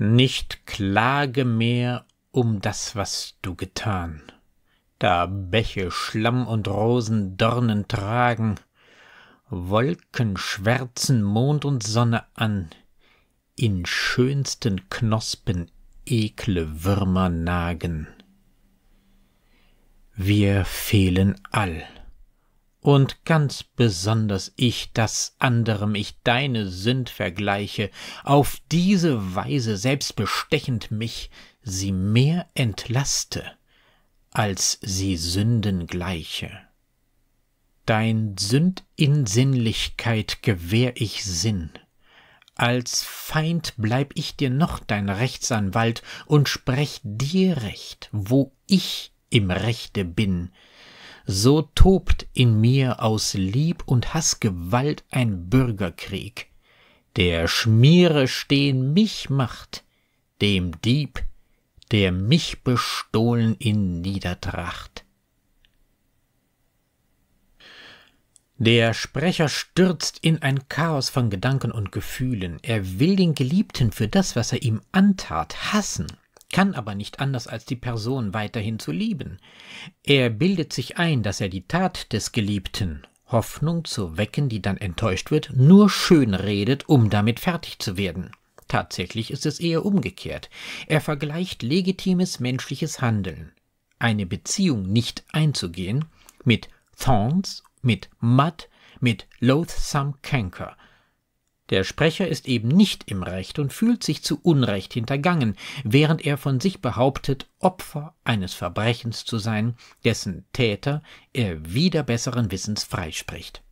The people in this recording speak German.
Nicht klage mehr um das, was du getan, da Bäche Schlamm und Rosen Dornen tragen, Wolken schwärzen Mond und Sonne an, in schönsten Knospen ekle Würmer nagen. Wir fehlen all, und ganz besonders ich, das anderem ich deine Sünd vergleiche, auf diese Weise selbstbestechend mich, sie mehr entlaste, als sie Sünden gleiche. Dein Sünd in Sinnlichkeit gewähr ich Sinn, als Feind bleib ich dir noch dein Rechtsanwalt und sprech dir Recht, wo ich im Rechte bin, so tobt in mir aus Lieb und Hass Gewalt ein Bürgerkrieg, der Schmiere stehen mich macht, dem Dieb, der mich bestohlen in Niedertracht. Der Sprecher stürzt in ein Chaos von Gedanken und Gefühlen. Er will den Geliebten für das, was er ihm antat, hassen kann aber nicht anders als die Person weiterhin zu lieben. Er bildet sich ein, dass er die Tat des Geliebten, Hoffnung zu wecken, die dann enttäuscht wird, nur schön redet, um damit fertig zu werden. Tatsächlich ist es eher umgekehrt. Er vergleicht legitimes menschliches Handeln, eine Beziehung nicht einzugehen, mit Thorns, mit Mud, mit Loathsome Canker – der Sprecher ist eben nicht im Recht und fühlt sich zu Unrecht hintergangen, während er von sich behauptet, Opfer eines Verbrechens zu sein, dessen Täter er wieder besseren Wissens freispricht.